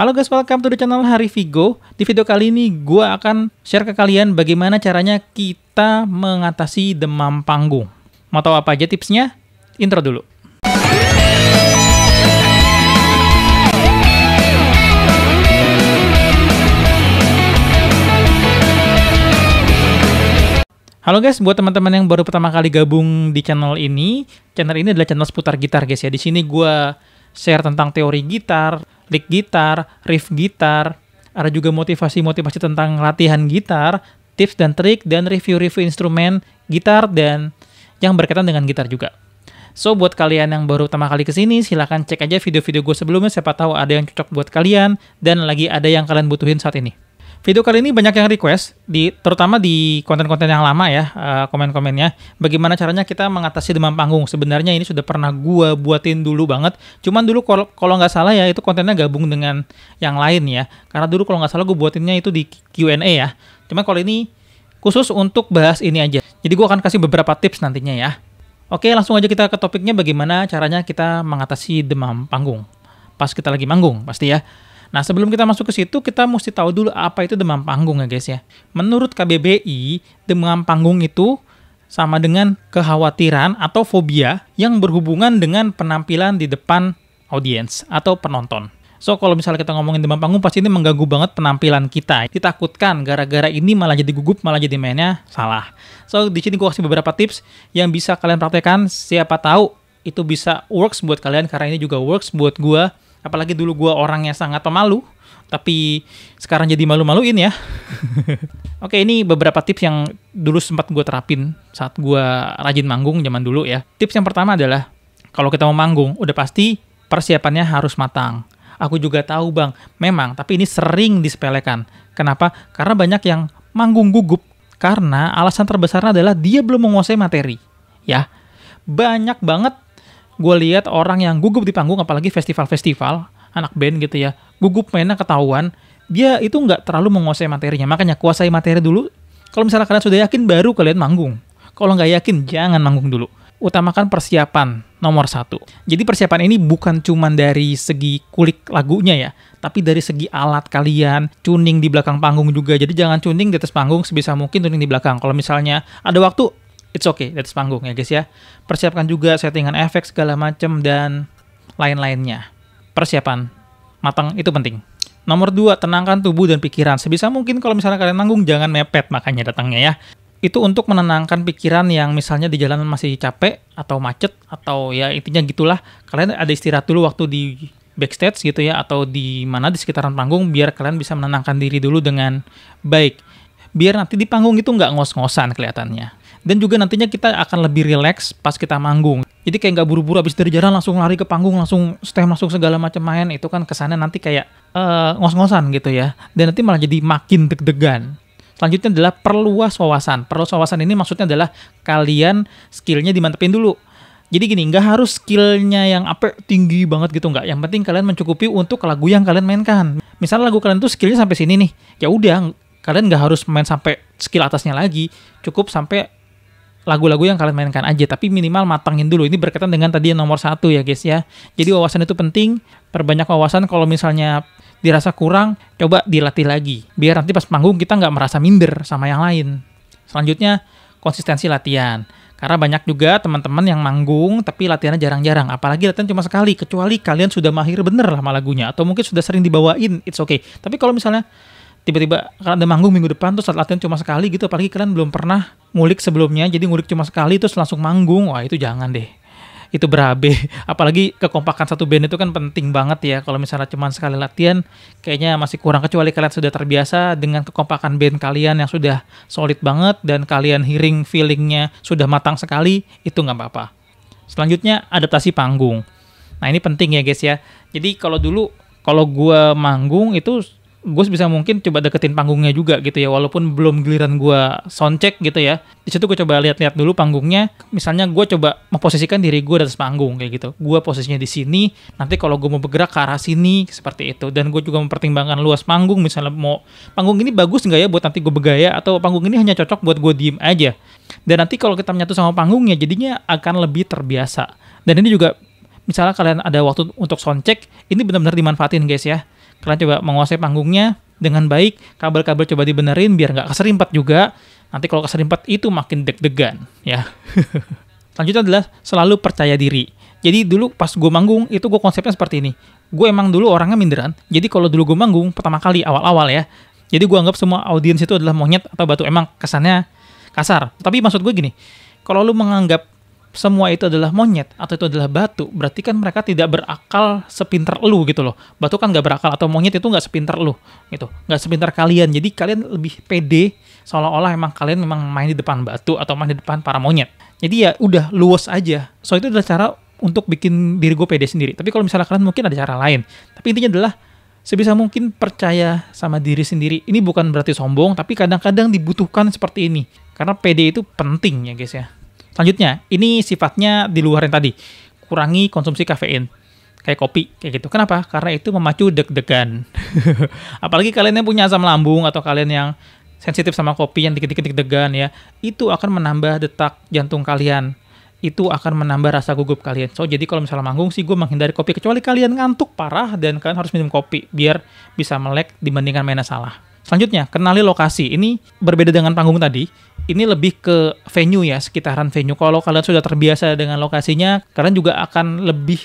Halo guys, welcome to the channel Hari Vigo. Di video kali ini gue akan share ke kalian bagaimana caranya kita mengatasi demam panggung. Mau tahu apa aja tipsnya? Intro dulu. Halo guys, buat teman-teman yang baru pertama kali gabung di channel ini, channel ini adalah channel seputar gitar guys ya. Di sini gue share tentang teori gitar, lick gitar, riff gitar, ada juga motivasi-motivasi tentang latihan gitar, tips dan trik, dan review-review instrumen gitar dan yang berkaitan dengan gitar juga. So, buat kalian yang baru pertama kali kesini, silahkan cek aja video-video gue sebelumnya, siapa tahu ada yang cocok buat kalian, dan lagi ada yang kalian butuhin saat ini. Video kali ini banyak yang request, di, terutama di konten-konten yang lama ya, uh, komen-komennya. Bagaimana caranya kita mengatasi demam panggung? Sebenarnya ini sudah pernah gua buatin dulu banget. Cuman dulu kalau nggak salah ya itu kontennya gabung dengan yang lain ya. Karena dulu kalau nggak salah gue buatinnya itu di Q&A ya. Cuman kalau ini khusus untuk bahas ini aja. Jadi gue akan kasih beberapa tips nantinya ya. Oke langsung aja kita ke topiknya bagaimana caranya kita mengatasi demam panggung. Pas kita lagi manggung pasti ya. Nah, sebelum kita masuk ke situ, kita mesti tahu dulu apa itu demam panggung ya guys ya. Menurut KBBI, demam panggung itu sama dengan kekhawatiran atau fobia yang berhubungan dengan penampilan di depan audiens atau penonton. So, kalau misalnya kita ngomongin demam panggung, pasti ini mengganggu banget penampilan kita. Ditakutkan gara-gara ini malah jadi gugup, malah jadi mainnya salah. So, di sini gue kasih beberapa tips yang bisa kalian praktekkan. Siapa tahu itu bisa works buat kalian karena ini juga works buat gue apalagi dulu gue orangnya sangat pemalu tapi sekarang jadi malu-maluin ya. Oke, ini beberapa tips yang dulu sempat gue terapin saat gue rajin manggung zaman dulu ya. Tips yang pertama adalah kalau kita mau manggung, udah pasti persiapannya harus matang. Aku juga tahu bang, memang, tapi ini sering disepelekan. Kenapa? Karena banyak yang manggung gugup karena alasan terbesarnya adalah dia belum menguasai materi. Ya, banyak banget gue lihat orang yang gugup di panggung apalagi festival-festival anak band gitu ya gugup mainnya ketahuan dia itu nggak terlalu menguasai materinya makanya kuasai materi dulu kalau misalnya kalian sudah yakin baru kalian manggung kalau nggak yakin jangan manggung dulu utamakan persiapan nomor satu. Jadi persiapan ini bukan cuma dari segi kulik lagunya ya, tapi dari segi alat kalian, tuning di belakang panggung juga. Jadi jangan tuning di atas panggung sebisa mungkin tuning di belakang. Kalau misalnya ada waktu it's okay di atas panggung ya guys ya. Persiapkan juga settingan efek segala macam dan lain-lainnya. Persiapan matang itu penting. Nomor dua, tenangkan tubuh dan pikiran. Sebisa mungkin kalau misalnya kalian nanggung, jangan mepet makanya datangnya ya. Itu untuk menenangkan pikiran yang misalnya di jalan masih capek, atau macet, atau ya intinya gitulah. Kalian ada istirahat dulu waktu di backstage gitu ya, atau di mana di sekitaran panggung, biar kalian bisa menenangkan diri dulu dengan baik. Biar nanti di panggung itu nggak ngos-ngosan kelihatannya dan juga nantinya kita akan lebih rileks pas kita manggung. Jadi kayak nggak buru-buru abis dari jalan langsung lari ke panggung, langsung stem langsung segala macam main itu kan kesannya nanti kayak uh, ngos-ngosan gitu ya. Dan nanti malah jadi makin deg-degan. Selanjutnya adalah perluas wawasan. Perluas wawasan ini maksudnya adalah kalian skillnya dimantepin dulu. Jadi gini, nggak harus skillnya yang apa tinggi banget gitu nggak. Yang penting kalian mencukupi untuk lagu yang kalian mainkan. Misal lagu kalian tuh skillnya sampai sini nih, ya udah kalian nggak harus main sampai skill atasnya lagi, cukup sampai lagu-lagu yang kalian mainkan aja tapi minimal matangin dulu ini berkaitan dengan tadi yang nomor satu ya guys ya jadi wawasan itu penting perbanyak wawasan kalau misalnya dirasa kurang coba dilatih lagi biar nanti pas panggung kita nggak merasa minder sama yang lain selanjutnya konsistensi latihan karena banyak juga teman-teman yang manggung tapi latihannya jarang-jarang. Apalagi latihan cuma sekali, kecuali kalian sudah mahir bener lah sama lagunya. Atau mungkin sudah sering dibawain, it's okay. Tapi kalau misalnya tiba-tiba kan ada manggung minggu depan tuh saat latihan cuma sekali gitu apalagi kalian belum pernah ngulik sebelumnya jadi ngulik cuma sekali terus langsung manggung wah itu jangan deh itu berabe apalagi kekompakan satu band itu kan penting banget ya kalau misalnya cuma sekali latihan kayaknya masih kurang kecuali kalian sudah terbiasa dengan kekompakan band kalian yang sudah solid banget dan kalian hearing feelingnya sudah matang sekali itu nggak apa-apa selanjutnya adaptasi panggung nah ini penting ya guys ya jadi kalau dulu kalau gue manggung itu gue bisa mungkin coba deketin panggungnya juga gitu ya walaupun belum giliran gue soundcheck gitu ya di situ gue coba lihat-lihat dulu panggungnya misalnya gue coba memposisikan diri gue di atas panggung kayak gitu gue posisinya di sini nanti kalau gue mau bergerak ke arah sini seperti itu dan gue juga mempertimbangkan luas panggung misalnya mau panggung ini bagus nggak ya buat nanti gue bergaya atau panggung ini hanya cocok buat gue diem aja dan nanti kalau kita menyatu sama panggungnya jadinya akan lebih terbiasa dan ini juga misalnya kalian ada waktu untuk soundcheck ini benar-benar dimanfaatin guys ya kalian coba menguasai panggungnya dengan baik kabel-kabel coba dibenerin biar nggak keserimpet juga nanti kalau keserimpet itu makin deg-degan ya selanjutnya adalah selalu percaya diri jadi dulu pas gue manggung itu gue konsepnya seperti ini gue emang dulu orangnya minderan jadi kalau dulu gue manggung pertama kali awal-awal ya jadi gue anggap semua audiens itu adalah monyet atau batu emang kesannya kasar tapi maksud gue gini kalau lu menganggap semua itu adalah monyet atau itu adalah batu, berarti kan mereka tidak berakal sepinter lu gitu loh. Batu kan nggak berakal atau monyet itu nggak sepinter lu gitu, nggak sepinter kalian. Jadi kalian lebih pede seolah-olah emang kalian memang main di depan batu atau main di depan para monyet. Jadi ya udah luwes aja. So itu adalah cara untuk bikin diri gue pede sendiri. Tapi kalau misalnya kalian mungkin ada cara lain. Tapi intinya adalah sebisa mungkin percaya sama diri sendiri. Ini bukan berarti sombong, tapi kadang-kadang dibutuhkan seperti ini. Karena pede itu penting ya guys ya. Selanjutnya, ini sifatnya di luar yang tadi. Kurangi konsumsi kafein kayak kopi kayak gitu. Kenapa? Karena itu memacu deg-degan. Apalagi kalian yang punya asam lambung atau kalian yang sensitif sama kopi yang dikit-dikit deg-degan ya, itu akan menambah detak jantung kalian. Itu akan menambah rasa gugup kalian. So, jadi kalau misalnya manggung sih gue menghindari kopi kecuali kalian ngantuk parah dan kalian harus minum kopi biar bisa melek dibandingkan mainnya salah. Selanjutnya, kenali lokasi. Ini berbeda dengan panggung tadi. Ini lebih ke venue ya, sekitaran venue. Kalau kalian sudah terbiasa dengan lokasinya, kalian juga akan lebih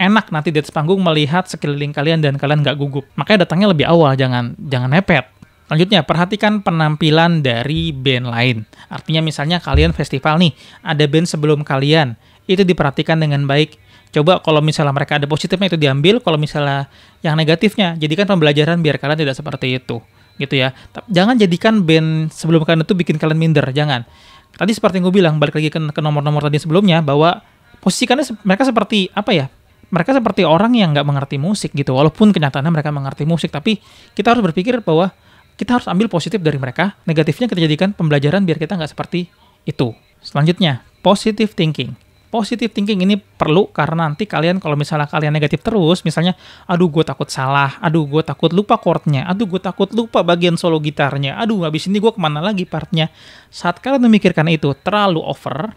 enak nanti di atas panggung melihat sekeliling kalian dan kalian nggak gugup. Makanya datangnya lebih awal, jangan jangan nepet. Selanjutnya, perhatikan penampilan dari band lain. Artinya misalnya kalian festival nih, ada band sebelum kalian. Itu diperhatikan dengan baik. Coba kalau misalnya mereka ada positifnya itu diambil, kalau misalnya yang negatifnya, jadikan pembelajaran biar kalian tidak seperti itu gitu ya. Jangan jadikan band sebelum kalian itu bikin kalian minder, jangan. Tadi seperti yang gue bilang, balik lagi ke, nomor-nomor tadi sebelumnya bahwa posisikannya mereka seperti apa ya? Mereka seperti orang yang nggak mengerti musik gitu, walaupun kenyataannya mereka mengerti musik, tapi kita harus berpikir bahwa kita harus ambil positif dari mereka, negatifnya kita jadikan pembelajaran biar kita nggak seperti itu. Selanjutnya, positive thinking positive thinking ini perlu karena nanti kalian kalau misalnya kalian negatif terus, misalnya, aduh gue takut salah, aduh gue takut lupa chordnya, aduh gue takut lupa bagian solo gitarnya, aduh habis ini gue kemana lagi partnya. Saat kalian memikirkan itu terlalu over,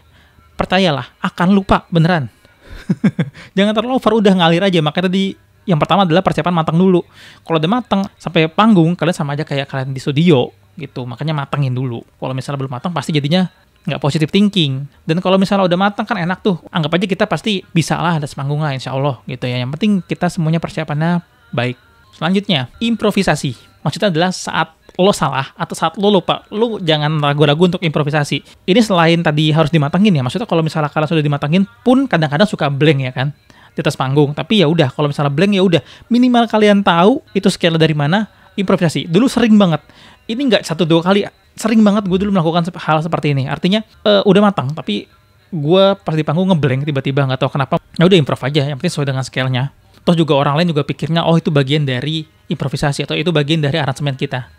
percayalah akan lupa beneran. Jangan terlalu over, udah ngalir aja. Makanya tadi yang pertama adalah persiapan matang dulu. Kalau udah matang sampai panggung, kalian sama aja kayak kalian di studio gitu. Makanya matangin dulu. Kalau misalnya belum matang pasti jadinya nggak positif thinking. Dan kalau misalnya udah matang kan enak tuh. Anggap aja kita pasti bisa lah ada semanggung lah insya Allah gitu ya. Yang penting kita semuanya persiapannya baik. Selanjutnya, improvisasi. Maksudnya adalah saat lo salah atau saat lo lupa, lo jangan ragu-ragu untuk improvisasi. Ini selain tadi harus dimatangin ya, maksudnya kalau misalnya kalian sudah dimatangin pun kadang-kadang suka blank ya kan di atas panggung. Tapi ya udah, kalau misalnya blank ya udah, minimal kalian tahu itu skala dari mana, improvisasi. Dulu sering banget. Ini nggak satu dua kali sering banget gue dulu melakukan hal seperti ini. Artinya uh, udah matang, tapi gue pas di panggung ngeblank tiba-tiba nggak tahu kenapa. Ya udah improv aja, yang penting sesuai dengan skillnya. Terus juga orang lain juga pikirnya, oh itu bagian dari improvisasi atau itu bagian dari aransemen kita.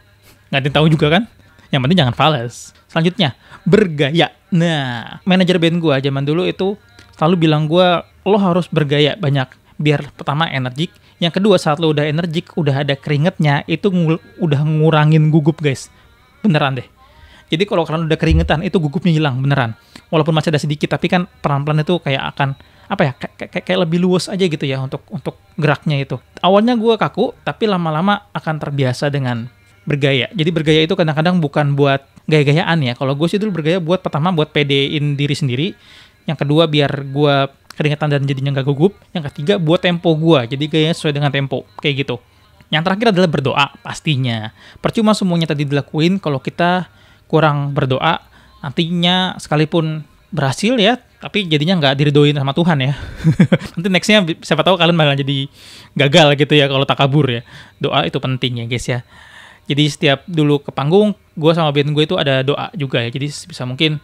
Nggak ada yang tahu juga kan? Yang penting jangan fals. Selanjutnya, bergaya. Nah, manajer band gue zaman dulu itu selalu bilang gue, lo harus bergaya banyak. Biar pertama energik, yang kedua saat lo udah energik, udah ada keringetnya, itu ngul- udah ngurangin gugup guys beneran deh. Jadi kalau kalian udah keringetan itu gugupnya hilang beneran. Walaupun masih ada sedikit tapi kan pelan-pelan itu kayak akan apa ya kayak, kayak, kayak lebih luwes aja gitu ya untuk untuk geraknya itu. Awalnya gue kaku tapi lama-lama akan terbiasa dengan bergaya. Jadi bergaya itu kadang-kadang bukan buat gaya-gayaan ya. Kalau gue sih dulu bergaya buat pertama buat pedein diri sendiri. Yang kedua biar gue keringetan dan jadinya nggak gugup. Yang ketiga buat tempo gue. Jadi gayanya sesuai dengan tempo kayak gitu. Yang terakhir adalah berdoa pastinya. Percuma semuanya tadi dilakuin kalau kita kurang berdoa nantinya sekalipun berhasil ya tapi jadinya nggak diridoin sama Tuhan ya nanti nextnya siapa tahu kalian malah jadi gagal gitu ya kalau tak kabur ya doa itu penting ya guys ya jadi setiap dulu ke panggung gue sama band gue itu ada doa juga ya jadi bisa mungkin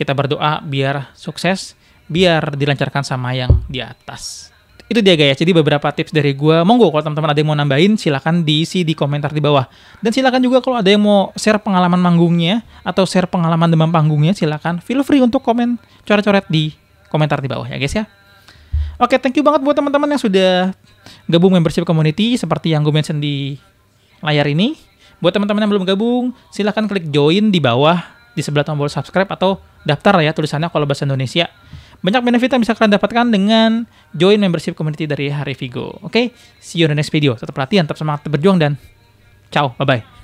kita berdoa biar sukses biar dilancarkan sama yang di atas itu dia guys jadi beberapa tips dari gue monggo kalau teman-teman ada yang mau nambahin silahkan diisi di komentar di bawah dan silahkan juga kalau ada yang mau share pengalaman manggungnya atau share pengalaman demam panggungnya silahkan feel free untuk komen coret-coret di komentar di bawah ya guys ya oke thank you banget buat teman-teman yang sudah gabung membership community seperti yang gue mention di layar ini buat teman-teman yang belum gabung silahkan klik join di bawah di sebelah tombol subscribe atau daftar ya tulisannya kalau bahasa Indonesia banyak benefit yang bisa kalian dapatkan dengan join membership community dari Harifigo. Oke, okay? see you in the next video. Tetap latihan, tetap semangat, tetap berjuang, dan ciao, bye-bye.